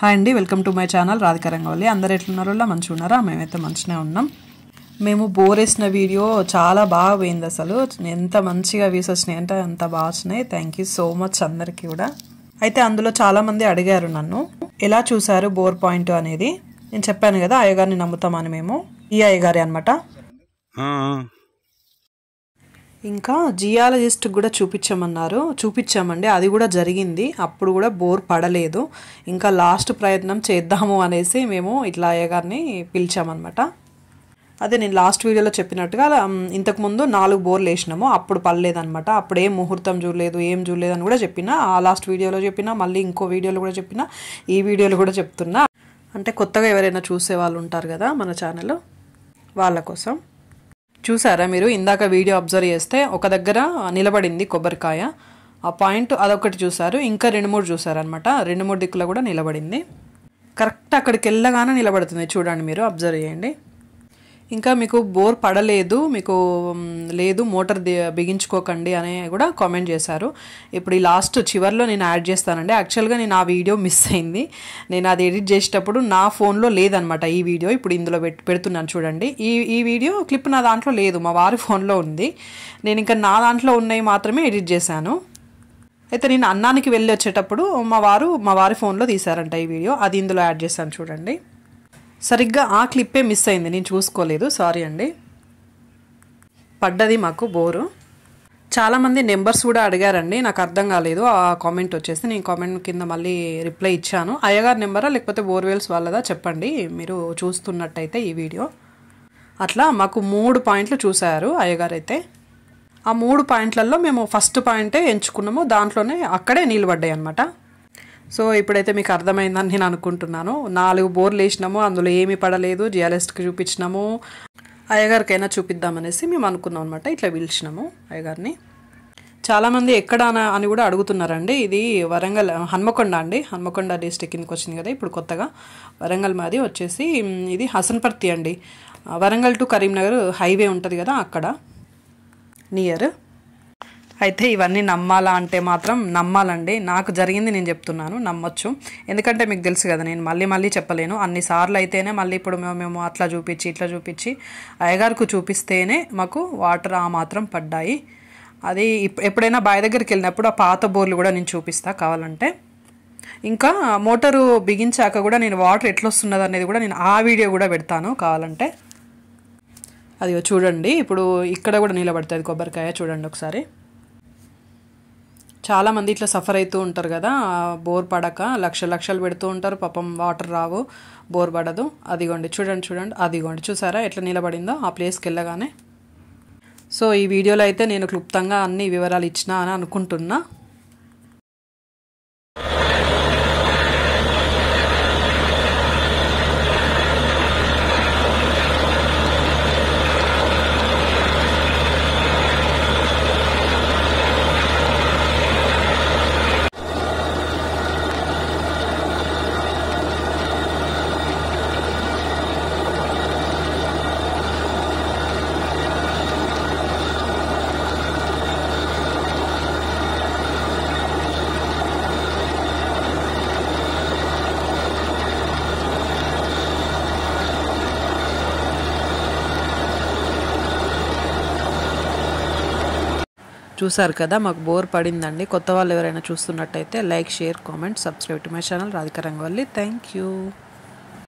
hi అండి welcome to my channel Radhika Rangavalli అందరు ఎట్లున్నారో మంచిగా ఉన్నారా మేమైతే మంచిగా ఉన్నాం మేము బోర్ వేసిన వీడియో చాలా బాగా పోయింది అసలు ఎంత మంచిగా వ్యూస్ వచ్చినాయి అంటే అంత బాగా వచ్చినాయి థ్యాంక్ యూ సో మచ్ అందరికీ కూడా అయితే అందులో చాలామంది అడిగారు నన్ను ఎలా చూశారు బోర్ పాయింట్ అనేది నేను చెప్పాను కదా అయ్యగారిని నమ్ముతామని మేము ఈ అయ్యగారి అనమాట ఇంకా జియాలజిస్ట్ కూడా చూపించమన్నారు చూపించామండి అది కూడా జరిగింది అప్పుడు కూడా బోర్ పడలేదు ఇంకా లాస్ట్ ప్రయత్నం చేద్దాము అనేసి మేము ఇట్లా అయ్యగారిని పిలిచామన్నమాట అదే నేను లాస్ట్ వీడియోలో చెప్పినట్టుగా ఇంతకుముందు నాలుగు బోర్లు వేసినాము అప్పుడు పడలేదనమాట అప్పుడు ఏం ముహూర్తం చూడలేదు ఏం చూడలేదు అని కూడా చెప్పిన ఆ లాస్ట్ వీడియోలో చెప్పిన మళ్ళీ ఇంకో వీడియోలో కూడా చెప్పిన ఈ వీడియోలో కూడా చెప్తున్నా అంటే కొత్తగా ఎవరైనా చూసే వాళ్ళు ఉంటారు కదా మన ఛానల్ వాళ్ళ కోసం చూసారా మీరు ఇందాక వీడియో అబ్జర్వ్ చేస్తే ఒక దగ్గర నిలబడింది కొబ్బరికాయ ఆ పాయింట్ అదొకటి చూసారు ఇంకా రెండు మూడు చూసారనమాట రెండు మూడు దిక్కులో కూడా నిలబడింది కరెక్ట్ అక్కడికి వెళ్ళగానే నిలబడుతుంది చూడండి మీరు అబ్జర్వ్ చేయండి ఇంకా మీకు బోర్ పడలేదు మీకు లేదు మోటార్ బిగించుకోకండి అని కూడా కామెంట్ చేశారు ఇప్పుడు ఈ లాస్ట్ చివరిలో నేను యాడ్ చేస్తానండి యాక్చువల్గా నేను ఆ వీడియో మిస్ అయింది నేను అది ఎడిట్ చేసేటప్పుడు నా ఫోన్లో లేదనమాట ఈ వీడియో ఇప్పుడు ఇందులో పెడుతున్నాను చూడండి ఈ ఈ వీడియో క్లిప్ నా దాంట్లో లేదు మా వారి ఫోన్లో ఉంది నేను ఇంకా నా దాంట్లో ఉన్నాయి మాత్రమే ఎడిట్ చేశాను అయితే నేను అన్నానికి వెళ్ళి వచ్చేటప్పుడు మా వారు మా వారి ఫోన్లో తీశారంట ఈ వీడియో అది ఇందులో యాడ్ చేశాను చూడండి సరిగ్గా ఆ క్లిప్పే మిస్ అయింది నేను చూసుకోలేదు సారీ అండి పడ్డది మాకు బోరు చాలామంది నెంబర్స్ కూడా అడిగారండి నాకు అర్థం కాలేదు ఆ కామెంట్ వచ్చేసి నేను కామెంట్ కింద మళ్ళీ రిప్లై ఇచ్చాను అయ్యగారి నెంబరా లేకపోతే బోర్వెల్స్ వాళ్ళదా చెప్పండి మీరు చూస్తున్నట్టయితే ఈ వీడియో అట్లా మాకు మూడు పాయింట్లు చూశారు అయ్యగారు అయితే ఆ మూడు పాయింట్లలో మేము ఫస్ట్ పాయింటే ఎంచుకున్నాము దాంట్లోనే అక్కడే నీళ్ళు పడ్డాయి అనమాట సో ఇప్పుడైతే మీకు అర్థమైందని నేను అనుకుంటున్నాను నాలుగు బోర్లు వేసినాము అందులో ఏమీ పడలేదు జియాలజిస్ట్కి చూపించినాము అయ్యగారికైనా చూపిద్దామనేసి మేము అనుకున్నాం అనమాట ఇట్లా పిలిచినాము అయ్యగారిని చాలామంది ఎక్కడ అని కూడా అడుగుతున్నారండి ఇది వరంగల్ హన్మకొండ అండి హన్మకొండ డిస్టిక్ కిందకి వచ్చింది కదా ఇప్పుడు కొత్తగా వరంగల్ మాది వచ్చేసి ఇది హసన్పర్తి అండి వరంగల్ టు కరీంనగర్ హైవే ఉంటుంది కదా అక్కడ నియర్ అయితే ఇవన్నీ నమ్మాలా అంటే మాత్రం నమ్మాలండి నాకు జరిగింది నేను చెప్తున్నాను నమ్మొచ్చు ఎందుకంటే మీకు తెలుసు కదా నేను మళ్ళీ మళ్ళీ చెప్పలేను అన్నిసార్లు అయితేనే మళ్ళీ ఇప్పుడు మేము మేము అట్లా చూపించి ఇట్లా చూపించి అయ్యగారికి చూపిస్తేనే మాకు వాటర్ ఆ మాత్రం పడ్డాయి అది ఎప్పుడైనా బావి దగ్గరికి వెళ్ళినప్పుడు ఆ పాత బోర్లు కూడా నేను చూపిస్తా కావాలంటే ఇంకా మోటారు బిగించాక కూడా నేను వాటర్ ఎట్లొస్తున్నది అనేది కూడా నేను ఆ వీడియో కూడా పెడతాను కావాలంటే అది చూడండి ఇప్పుడు ఇక్కడ కూడా నిలబడుతుంది కొబ్బరికాయ చూడండి ఒకసారి చాలామంది ఇట్లా సఫర్ అవుతూ ఉంటారు కదా బోర్ పడక లక్ష లక్షలు పెడుతూ ఉంటారు పాపం వాటర్ రావు బోర్ పడదు అదిగోండి చూడండి చూడండి అదిగోండి చూసారా ఎట్లా నిలబడిందో ఆ ప్లేస్కి వెళ్ళగానే సో ఈ వీడియోలో అయితే నేను క్లుప్తంగా అన్ని వివరాలు ఇచ్చిన అని అనుకుంటున్నా చూసారు కదా మాకు బోర్ పడిందండి కొత్త వాళ్ళు ఎవరైనా చూస్తున్నట్టయితే like share comment subscribe to my channel Radhika thank you